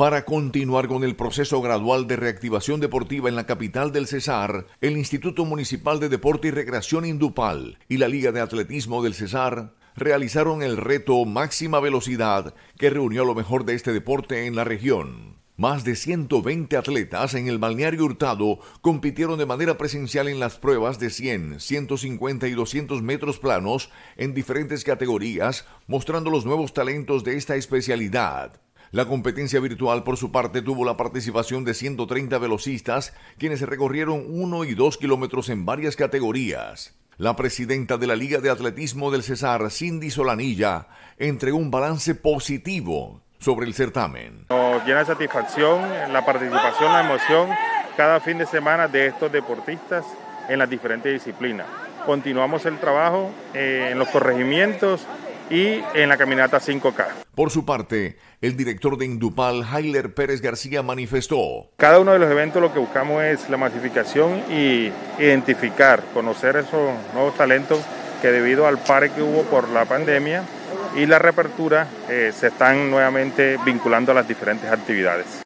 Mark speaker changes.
Speaker 1: Para continuar con el proceso gradual de reactivación deportiva en la capital del Cesar, el Instituto Municipal de Deporte y Recreación Indupal y la Liga de Atletismo del Cesar realizaron el reto máxima velocidad que reunió lo mejor de este deporte en la región. Más de 120 atletas en el balneario Hurtado compitieron de manera presencial en las pruebas de 100, 150 y 200 metros planos en diferentes categorías, mostrando los nuevos talentos de esta especialidad. La competencia virtual, por su parte, tuvo la participación de 130 velocistas, quienes recorrieron 1 y 2 kilómetros en varias categorías. La presidenta de la Liga de Atletismo del Cesar, Cindy Solanilla, entregó un balance positivo sobre el certamen. Nos
Speaker 2: llena de satisfacción la participación, la emoción cada fin de semana de estos deportistas en las diferentes disciplinas. Continuamos el trabajo eh, en los corregimientos
Speaker 1: y en la caminata 5K. Por su parte, el director de Indupal, Jailer Pérez García, manifestó.
Speaker 2: Cada uno de los eventos lo que buscamos es la masificación y identificar, conocer esos nuevos talentos que debido al pare que hubo por la pandemia y la reapertura eh, se están nuevamente vinculando a las diferentes actividades.